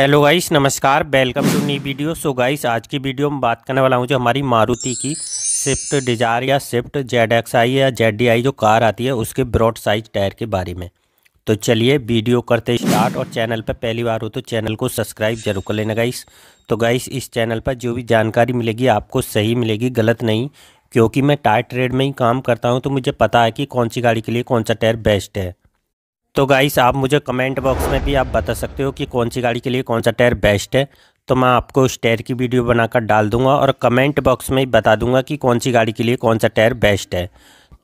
hello guys नमस्कार welcome to new video so guys आज की वीडियो में बात करने वाला हूँ जो हमारी मारुति की स्विफ्ट डिजायर या स्विफ्ट जेड एक्स आई या जेड डी आई जो कार आती है उसके ब्रॉड साइज टायर के बारे में तो चलिए वीडियो करते स्टार्ट और चैनल पर पहली बार हो तो चैनल को सब्सक्राइब जरूर कर लेना गाइस तो गाइस इस चैनल पर जो भी जानकारी मिलेगी आपको सही मिलेगी गलत नहीं क्योंकि मैं टायर ट्रेड में ही काम करता हूँ तो मुझे पता है कि कौन सी गाड़ी के लिए कौन सा टायर बेस्ट है तो गाइस आप मुझे कमेंट बॉक्स में भी आप बता सकते हो कि कौन सी गाड़ी के लिए कौन सा टायर बेस्ट है तो मैं आपको उस टायर की वीडियो बनाकर डाल दूंगा और कमेंट बॉक्स में ही बता दूंगा कि कौन सी गाड़ी के लिए कौन सा टायर बेस्ट है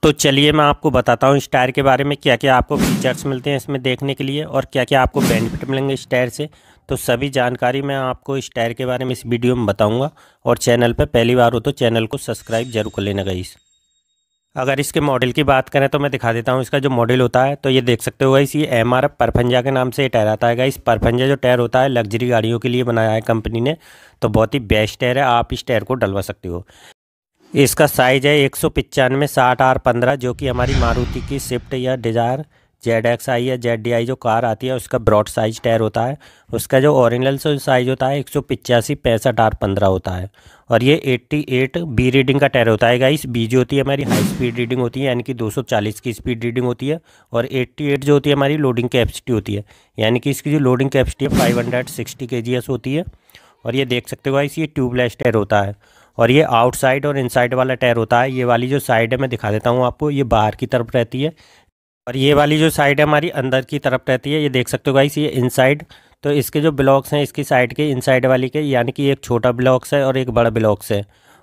तो चलिए मैं आपको बताता हूँ इस टायर के बारे में क्या क्या आपको फीचर्स मिलते हैं इसमें देखने के लिए और क्या क्या आपको बेनिफिट मिलेंगे इस टायर से तो सभी जानकारी मैं आपको इस टायर के बारे में इस वीडियो में बताऊँगा और चैनल पर पहली बार हो तो चैनल को सब्सक्राइब जरूर कर लेना गाइस अगर इसके मॉडल की बात करें तो मैं दिखा देता हूँ इसका जो मॉडल होता है तो ये देख सकते हो इस ये एम आर परफंजा के नाम से ये टायर आता है इस परफंजा जो टायर होता है लग्जरी गाड़ियों के लिए बनाया है कंपनी ने तो बहुत ही बेस्ट टायर है आप इस टायर को डलवा सकते हो इसका साइज़ है एक सौ पिचानवे साठ आर पंद्रह जो कि हमारी मारुति की स्विफ्ट या डिज़ायर जेड एक्स आई या जेड डी आई जो कार आती है उसका ब्रॉड साइज टायर होता है उसका जो ओरिजिनल साइज़ होता है एक सौ पिचासी पैंसठ आर पंद्रह होता है और ये एट्टी एट बी रीडिंग का टायर होता है गाइस बी जो होती है हमारी हाई स्पीड रीडिंग होती है यानी कि दो सौ चालीस की स्पीड रीडिंग होती है और एट्टी एट जो होती है हमारी लोडिंग कैपेसिटी होती है यानी कि इसकी जो लोडिंग कैपेसिटी है five hundred sixty K G S होती है और ये देख सकते हो गाइस ये ट्यूबलेस टायर होता है और ये आउटसाइड और इनसाइड वाला टायर होता है ये वाली जो साइड है मैं दिखा देता हूँ आपको ये बाहर की तरफ रहती है और ये वाली जो साइड है हमारी अंदर की तरफ रहती है ये देख सकते हो गाइस ये इनसाइड तो इसके जो ब्लॉक्स हैं इसकी साइड के इनसाइड वाली के यानी कि एक छोटा ब्लॉक्स है और एक बड़ा ब्लॉक्स है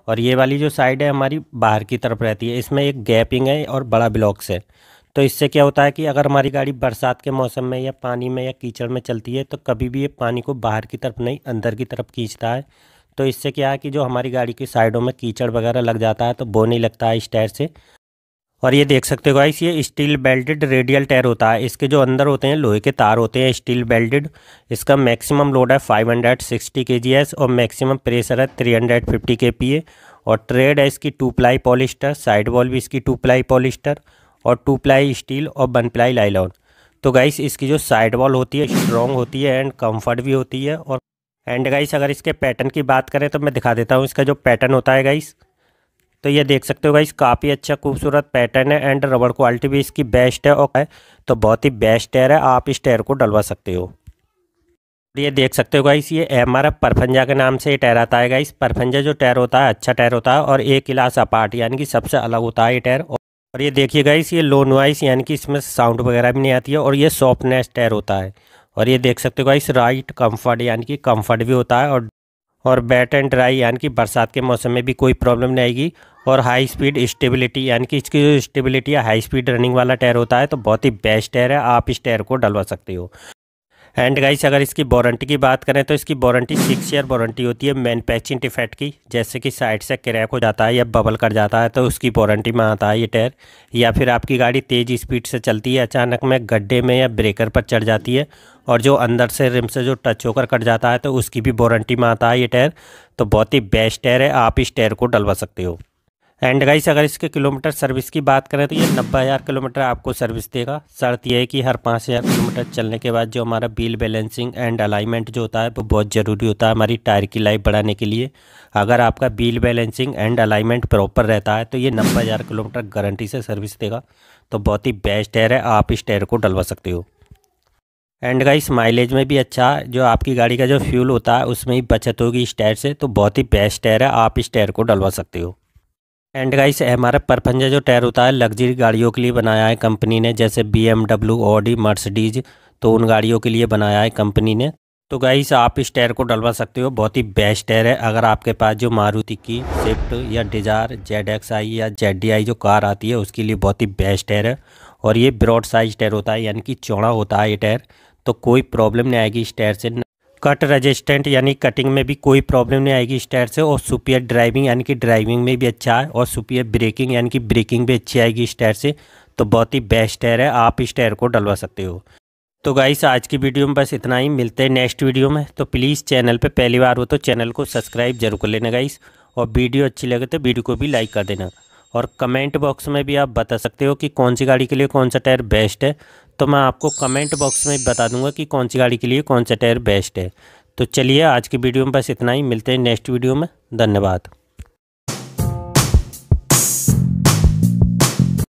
और ये वाली जो साइड है हमारी बाहर की तरफ रहती है इसमें एक गैपिंग है और बड़ा ब्लॉक्स है तो इससे क्या होता है कि अगर हमारी गाड़ी बरसात के मौसम में या पानी में या कीचड़ में चलती है तो कभी भी ये पानी को बाहर की तरफ नहीं अंदर की तरफ खींचता है तो इससे क्या है कि जो हमारी गाड़ी की साइडों में कीचड़ वगैरह लग जाता है तो बो नहीं लगता है इस टायर से और ये देख सकते हो गाइस ये स्टील बेल्टेड रेडियल टायर होता है इसके जो अंदर होते हैं लोहे के तार होते हैं स्टील बेल्टेड इसका मैक्सिमम लोड है 560 हंड्रेड एस और मैक्सिमम प्रेशर है 350 हंड्रेड के और ट्रेड है इसकी two ply polyester side wall भी इसकी टू प्लाई पॉलिस्टर और टू प्लाई स्टील और वन प्लाई लाइलॉन तो गाइस इसकी जो साइड वॉल होती है स्ट्रॉन्ग होती है एंड कम्फर्ट भी होती है और एंड गाइस अगर इसके पैटर्न की बात करें तो मैं दिखा देता हूँ इसका जो पैटर्न होता है गाइस तो ये देख सकते हो गाइस काफ़ी अच्छा खूबसूरत पैटर्न है एंड रबड़ क्वालिटी भी इसकी बेस्ट है और तो बहुत ही बेस्ट टायर है आप इस टायर को डलवा सकते हो ये देख सकते हो गाइस ये एम आर परफंजा के नाम से ये टायर आता है गाइस परफंजा जो टायर होता है अच्छा टायर होता है और एक क्लास अपार्ट यानी कि सबसे अलग होता है ये टायर और ये देखिए गाइस ये लो नॉइस यानी कि इसमें साउंड वगैरह भी नहीं आती है और ये सॉफ्टनेस टायर होता है और ये देख सकते हो गाइस राइट कम्फर्ट यानी कि कम्फर्ट भी होता है और और बैट एंड ड्राई यानी कि बरसात के मौसम में भी कोई प्रॉब्लम नहीं आएगी और हाई स्पीड स्टेबिलिटी यानी कि इसकी जो स्टेबिलिटी है हाई स्पीड रनिंग वाला टायर होता है तो बहुत ही बेस्ट टायर है आप इस टायर को डलवा सकते हो एंड गाइस अगर इसकी वारंटी की बात करें तो इसकी वारंटी सिक्स ईयर वारंटी होती है पैचिंग डिफेक्ट की जैसे कि साइड से क्रैक हो जाता है या बबल कर जाता है तो उसकी वारंटी में आता है ये टायर या फिर आपकी गाड़ी तेज़ स्पीड से चलती है अचानक में गड्ढे में या ब्रेकर पर चढ़ जाती है और जो अंदर से रिम से जो टच होकर कट जाता है तो उसकी भी वारंटी में आता है ये टायर तो बहुत ही बेस्ट टायर है आप इस टायर को डलवा सकते हो एंड गाइस अगर इसके किलोमीटर सर्विस की बात करें तो ये नब्बे हज़ार किलोमीटर आपको सर्विस देगा शर्त यह है कि हर पाँच हज़ार किलोमीटर चलने के बाद जो हमारा बिल बैलेंसिंग एंड अलाइनमेंट जो होता है वो बहुत ज़रूरी होता है हमारी टायर की लाइफ बढ़ाने के लिए अगर आपका wheel balancing and alignment proper रहता है तो ये नब्बे हज़ार किलोमीटर गारंटी से सर्विस देगा तो बहुत ही बेस्ट टायर है आप इस टायर को डलवा सकते हो एंड गाइस माइलेज में भी अच्छा जो आपकी गाड़ी का जो फ्यूल होता है उसमें भी बचत होगी इस टायर से तो बहुत ही बेस्ट टायर है आप इस टायर को डलवा सकते हो एंड गाइस हमारा परफंजा जो टायर होता है लग्जरी गाड़ियों के लिए बनाया है कंपनी ने जैसे B M W Audi Mercedes तो उन गाड़ियों के लिए बनाया है कंपनी ने तो गाइस आप इस टायर को डलवा सकते हो बहुत ही बेस्ट टायर है अगर आपके पास जो मारुति की स्विफ्ट या डिज़ायर जेड एक्स आई या जेड डी आई जो कार आती है उसके लिए बहुत ही बेस्ट टायर है और ये ब्रॉड साइज टायर होता है यानी कि चौड़ा होता है ये टायर तो कोई प्रॉब्लम नहीं आएगी इस टायर से कट रेजिस्टेंट यानी कटिंग में भी कोई प्रॉब्लम नहीं आएगी इस टायर से और सुपियर ड्राइविंग यानी कि ड्राइविंग में भी अच्छा है और सुपियर ब्रेकिंग यानी कि ब्रेकिंग भी अच्छी आएगी इस टायर से तो बहुत ही बेस्ट टायर है आप इस टायर को डलवा सकते हो तो गाइस आज की वीडियो में बस इतना ही मिलते हैं नेक्स्ट वीडियो में तो प्लीज़ चैनल पर पहली बार हो तो चैनल को सब्सक्राइब जरूर कर लेना गाइस और वीडियो अच्छी लगे तो वीडियो को भी लाइक कर देना और कमेंट बॉक्स में भी आप बता सकते हो कि कौन सी गाड़ी के लिए कौन सा टायर बेस्ट है तो मैं आपको कमेंट बॉक्स में बता दूंगा कि कौन सी गाड़ी के लिए कौन सा टायर बेस्ट है तो चलिए आज की वीडियो में बस इतना ही मिलते हैं नेक्स्ट वीडियो में धन्यवाद